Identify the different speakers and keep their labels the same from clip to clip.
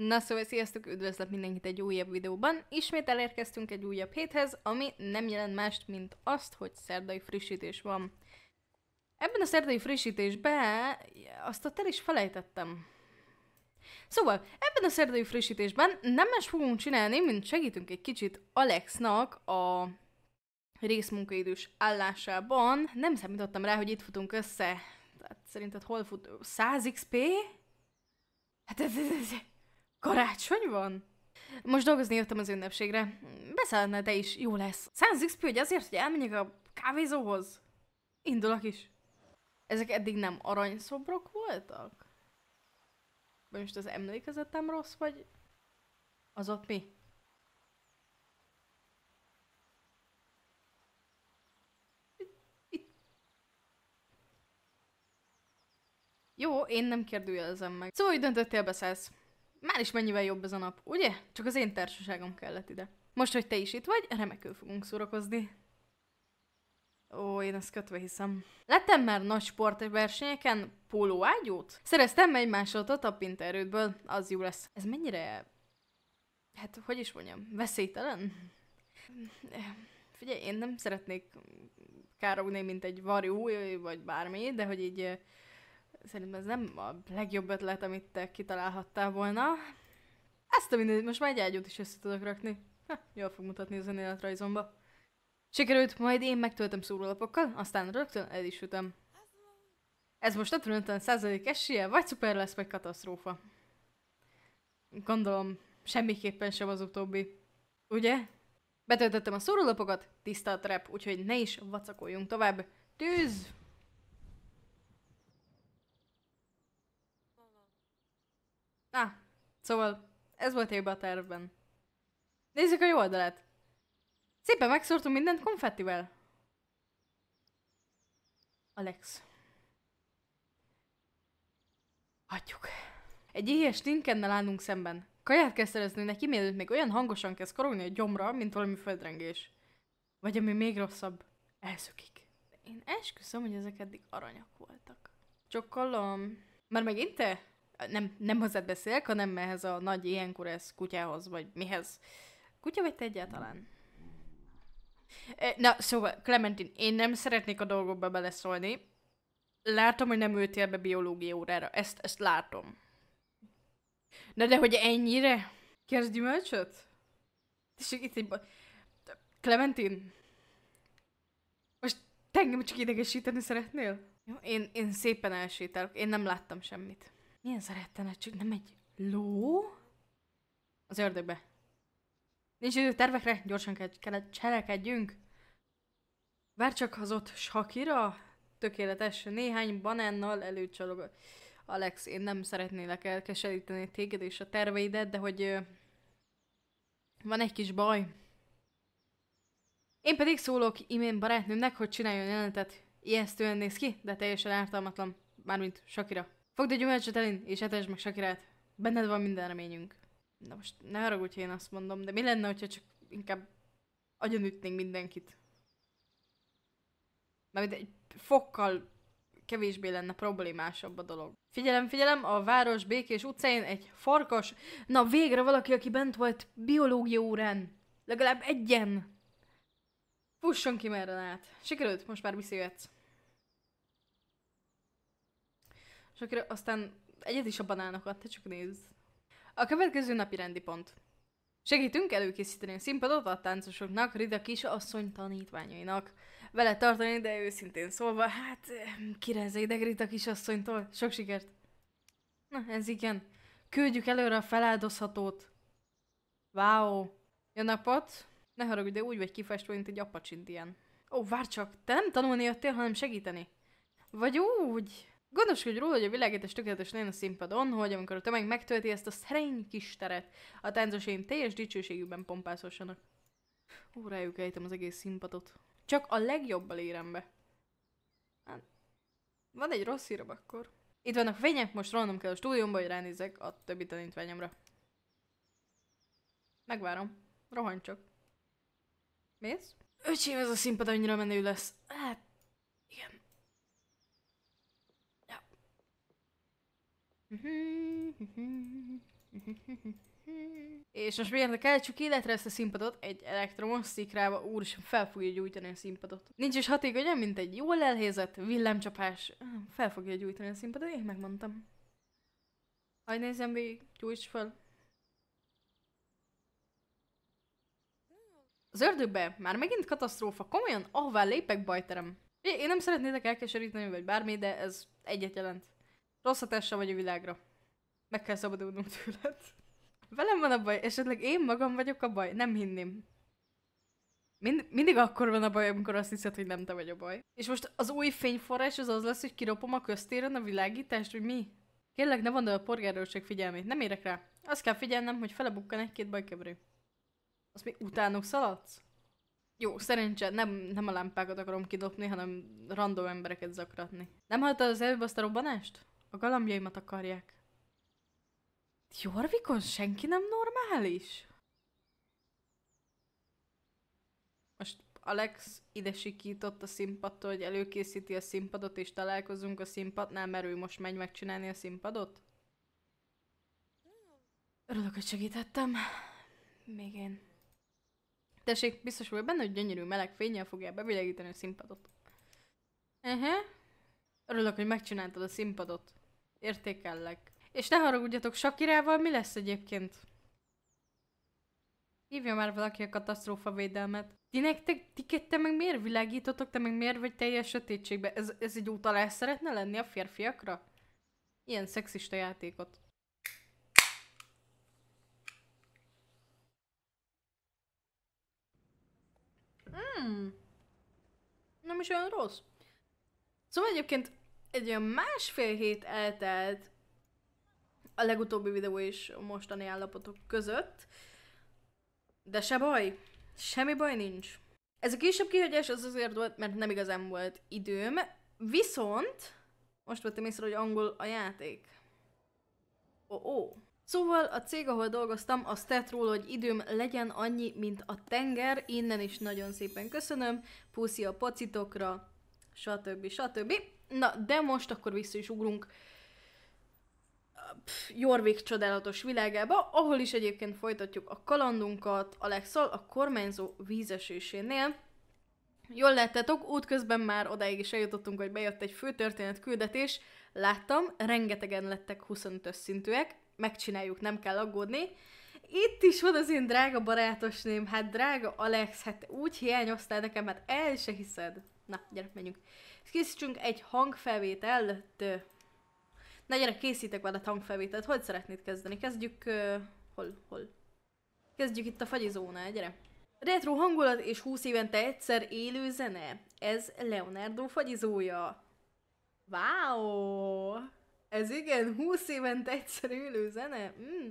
Speaker 1: Na szóval sziasztok, üdvözlök mindenkit egy újabb videóban. Ismét elérkeztünk egy újabb héthez, ami nem jelent mást, mint azt, hogy szerdai frissítés van. Ebben a szerdai frissítésben azt ott el is felejtettem. Szóval, ebben a szerdai frissítésben nem más fogunk csinálni, mint segítünk egy kicsit Alexnak a részmunkaidős állásában. Nem számítottam rá, hogy itt futunk össze. Tehát szerinted hol fut? 100 XP? Hát ez, ez, ez, Karácsony van? Most dolgozni jöttem az ünnepségre. Beszállna, de is jó lesz. 100 XP, hogy azért, hogy elmenjek a kávézóhoz? Indulok is. Ezek eddig nem aranyszobrok voltak? Vagy most az emlékezetem rossz, vagy az ott mi? Jó, én nem kérdőjelezem meg. Szóval, hogy döntöttél beszélsz? Már is mennyivel jobb ez a nap, ugye? Csak az én társaságom kellett ide. Most, hogy te is itt vagy, remekül fogunk szórakozni. Ó, én ezt kötve hiszem. Lettem már nagy sportversenyeken pólóágyút? Szereztem egy másolatot a pinterőtből, az jó lesz. Ez mennyire... Hát, hogy is mondjam, veszélytelen? Figyelj, én nem szeretnék károgni, mint egy varjú, vagy bármi, de hogy így szerintem ez nem a legjobb ötlet, amit te kitalálhattál volna. Ezt a mindent most már egy ágyút is össze tudok rakni. Ha, jól fog mutatni a zenéletrajzomba. Sikerült, majd én megtöltöm szórólapokkal, aztán rögtön el is ütöm. Ez most 55 százalék esélye, vagy szuper lesz, vagy katasztrófa. Gondolom, semmiképpen sem az utóbbi. Ugye? Betöltöttem a szórólapokat, tiszta a trap, úgyhogy ne is vacakoljunk tovább. Tűz! Na, szóval ez volt évben a tervben. Nézzük a jó oldalát. Szépen megszórtunk mindent konfettivel. Alex. Hagyjuk. Egy éhes tinkennel állunk szemben. Kaját kell szerezni neki, mielőtt még olyan hangosan kezd korogni a gyomra, mint valami földrengés. Vagy ami még rosszabb, elszökik. De én esküszöm, hogy ezek eddig aranyak voltak. Csokkolom. Már megint te? nem, nem hozzád beszélek, hanem ehhez a nagy ilyenkor ez kutyához, vagy mihez. Kutya vagy te egyáltalán? Mm. E, na, szóval, Clementin, én nem szeretnék a dolgokba beleszólni. Látom, hogy nem ültél be biológia órára. Ezt, ezt látom. Na de hogy ennyire? Kérsz gyümölcsöt? És itt egy... Clementin? Most te engem csak idegesíteni szeretnél? Én, én szépen elsétálok. Én nem láttam semmit. Milyen ez hát a Nem egy ló? Az ördögbe. Nincs idő tervekre, gyorsan kell, kell cselekedjünk. Vár csak az ott Shakira, tökéletes, néhány banánnal előcsalog. Alex, én nem szeretnélek elkeseríteni téged és a terveidet, de hogy van egy kis baj. Én pedig szólok imén barátnőmnek, hogy csináljon jelentet. Ijesztően néz ki, de teljesen ártalmatlan. Mármint Shakira. Fogd egy gyümölcsöt Elin, és etesd meg Sakirát. Benned van minden reményünk. Na most ne haragudj, én azt mondom, de mi lenne, hogyha csak inkább agyonütnénk mindenkit? Mert egy fokkal kevésbé lenne problémásabb a dolog. Figyelem, figyelem, a város békés utcáin egy farkas. Na végre valaki, aki bent volt biológia órán. Legalább egyen. Fusson ki merre át. Sikerült, most már visszajöhetsz. És akkor aztán egyet is a banánokat, te csak nézd. A következő napi rendi pont. Segítünk előkészíteni a színpadot a táncosoknak, Rida kis asszony tanítványainak. Vele tartani, de őszintén szólva, hát kirezze ideg Rita kisasszonytól. Sok sikert! Na, ez igen. Küldjük előre a feláldozhatót. Wow. Jó napot! Ne haragudj, de úgy vagy kifestve, mint egy apacsint ilyen. Ó, várj csak, te nem tanulni jöttél, hanem segíteni. Vagy úgy. Gondoskodj róla, hogy a világítás tökéletes legyen a színpadon, hogy amikor a tömeg megtölti ezt a szerény kis teret, a táncosaim teljes dicsőségükben pompázhassanak. Ó, rájuk ejtem az egész színpadot. Csak a legjobbal érem be. Hát, van egy rossz hírom akkor. Itt vannak fények, most rohannom kell a stúdiumba, hogy ránézek a többi tanítványomra. Megvárom. Rohanj csak. Mész? Öcsém, ez a színpad annyira menő lesz. És most miért csak életre ezt a színpadot, egy elektromos szikrába úristen fel fogja gyújtani a színpadot. Nincs is hatékonyan, mint egy jól elhézett villámcsapás. Fel fogja gyújtani a színpadot, én megmondtam. Hagy nézem végig, gyújts fel. Az ördögbe, már megint katasztrófa, komolyan, ahová lépek bajterem. Én nem szeretnétek elkeseríteni, vagy bármi, de ez egyet jelent. Rossz hatással vagy a világra. Meg kell szabadulnunk tőled. Velem van a baj, esetleg én magam vagyok a baj, nem hinném. Mind, mindig akkor van a baj, amikor azt hiszed, hogy nem te vagy a baj. És most az új fényforrás az az lesz, hogy kiropom a köztéren a világítást, hogy mi? Kérlek, ne vond a polgárőrség figyelmét, nem érek rá. Azt kell figyelnem, hogy felebukkan egy-két bajkeverő. Azt mi utánok szaladsz? Jó, szerencse, nem, nem a lámpákat akarom kidobni, hanem random embereket zakratni. Nem hallottad az előbb azt a robbanást? A galambjaimat akarják. Jorvikon senki nem normális? Most Alex ide sikított a színpadtól, hogy előkészíti a színpadot, és találkozunk a színpadnál, mert ő most megy megcsinálni a színpadot? Örülök, hogy segítettem. Még én. Tessék, biztos vagy benne, hogy gyönyörű meleg fényjel fogja bevilegíteni a színpadot. Ehe. Örülök, hogy megcsináltad a színpadot. Értékellek. És ne haragudjatok, Sakirával mi lesz egyébként? Hívja már valaki a katasztrófa védelmet. Ti nektek, ti kette meg miért világítotok, te meg miért vagy teljes sötétségbe? Ez, ez egy utalás szeretne lenni a férfiakra? Ilyen szexista játékot. Mm. Nem is olyan rossz. Szóval egyébként egy olyan másfél hét eltelt a legutóbbi videó és a mostani állapotok között, de se baj, semmi baj nincs. Ez a kisebb kihagyás az azért volt, mert nem igazán volt időm, viszont most vettem észre, hogy angol a játék. Ó, oh, ó. Oh. Szóval a cég, ahol dolgoztam, azt tett róla, hogy időm legyen annyi, mint a tenger, innen is nagyon szépen köszönöm, puszi a pacitokra, stb. stb. Na, de most akkor vissza is ugrunk Jorvik csodálatos világába, ahol is egyébként folytatjuk a kalandunkat Alexal a kormányzó vízesésénél. Jól láttátok, útközben már odáig is eljutottunk, hogy bejött egy főtörténet küldetés. Láttam, rengetegen lettek 25-ös szintűek, megcsináljuk, nem kell aggódni. Itt is van az én drága barátosném, hát drága Alex, hát úgy hiányoztál nekem, hát el se hiszed. Na, gyere, menjünk készítsünk egy hangfelvételt. gyerek, készítek veled hangfelvételt. Hogy szeretnéd kezdeni? Kezdjük... Uh, hol? Hol? Kezdjük itt a fagyizónál, gyere! Retro hangulat és 20 évente egyszer élő zene. Ez Leonardo fagyizója. Wow! Ez igen, 20 évente egyszer élő zene. Mm.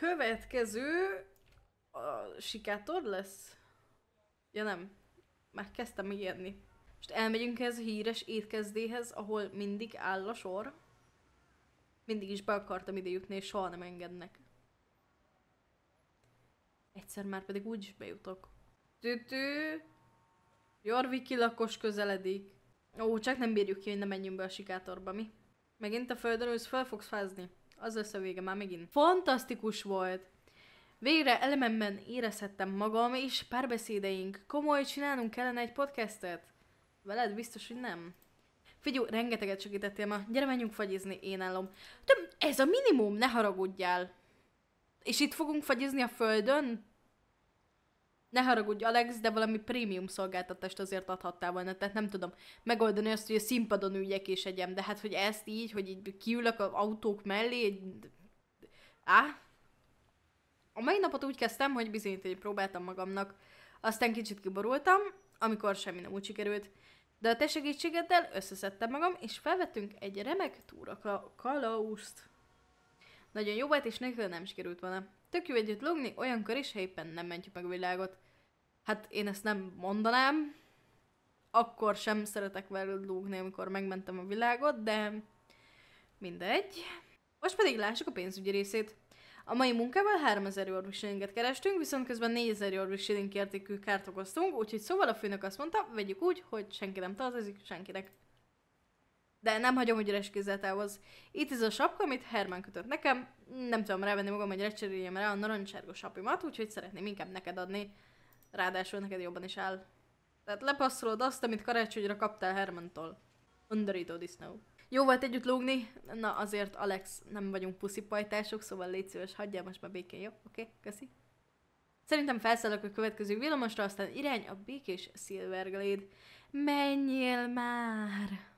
Speaker 1: Következő a sikátor lesz? Ja nem, már kezdtem ijedni. Most elmegyünk ez a híres étkezdéhez, ahol mindig áll a sor. Mindig is be akartam ide jutni, és soha nem engednek. Egyszer már pedig úgy is bejutok. Tütő! Jorviki lakos közeledik. Ó, csak nem bírjuk ki, hogy ne menjünk be a sikátorba, mi? Megint a földön ülsz, fel fogsz fázni. Az lesz a vége már megint. Fantasztikus volt! Végre elememben érezhettem magam, és párbeszédeink. Komoly, csinálnunk kellene egy podcastet? Veled biztos, hogy nem. Figyú, rengeteget segítettél ma. Gyere, menjünk fagyizni, én állom. De ez a minimum, ne haragudjál. És itt fogunk fagyizni a földön? Ne haragudj, Alex, de valami prémium szolgáltatást azért adhattál volna, tehát nem tudom megoldani azt, hogy a színpadon üljek és egyem, de hát, hogy ezt így, hogy így kiülök az autók mellé, á? A mai napot úgy kezdtem, hogy bizonyítani próbáltam magamnak, aztán kicsit kiborultam, amikor semmi nem úgy sikerült, de a te segítségeddel összeszedtem magam, és felvettünk egy remek túra kalauzt. Nagyon jó volt, és nekem nem sikerült volna. Tök jó együtt logni, olyankor is, ha éppen nem mentjük meg a világot. Hát én ezt nem mondanám. Akkor sem szeretek veled lógni, amikor megmentem a világot, de mindegy. Most pedig lássuk a pénzügyi részét. A mai munkával 3000 York shillinget kerestünk, viszont közben 4000 York shilling értékű kárt okoztunk, úgyhogy szóval a főnök azt mondta, vegyük úgy, hogy senki nem tartozik senkinek. De nem hagyom, hogy üres kézzel távoz. Itt ez a sapka, amit Herman kötött nekem. Nem tudom rávenni magam, hogy recseréljem rá a narancssárga sapimat, úgyhogy szeretném inkább neked adni. Ráadásul neked jobban is áll. Tehát lepasszolod azt, amit karácsonyra kaptál Hermantól. Undorító disznó. Jó volt együtt lógni, na azért Alex, nem vagyunk puszipajtások, szóval légy szíves, hagyjál most már békén, jó? Oké, okay, köszi. Szerintem felszállok a következő villamosra, aztán irány a békés Silverglade. Menjél már!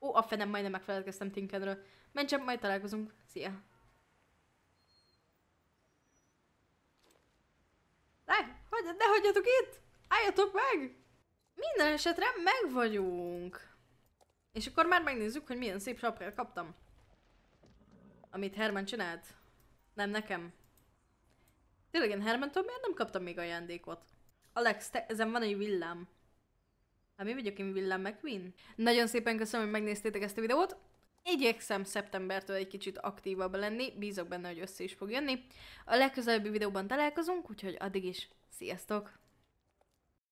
Speaker 1: Ó, a fenem majdnem megfeledkeztem Tinkenről. Menj csak, majd találkozunk. Szia! Ne, hogy, ne hagyjatok itt! Álljatok meg! Minden esetre meg vagyunk! És akkor már megnézzük, hogy milyen szép sapkát kaptam. Amit Herman csinált. Nem nekem. Tényleg én Hermantól miért nem kaptam még ajándékot? Alex, te, ezen van egy villám. Hát mi vagyok én Villám McQueen? Nagyon szépen köszönöm, hogy megnéztétek ezt a videót. Igyekszem szeptembertől egy kicsit aktívabb lenni, bízok benne, hogy össze is fog jönni. A legközelebbi videóban találkozunk, úgyhogy addig is, sziasztok!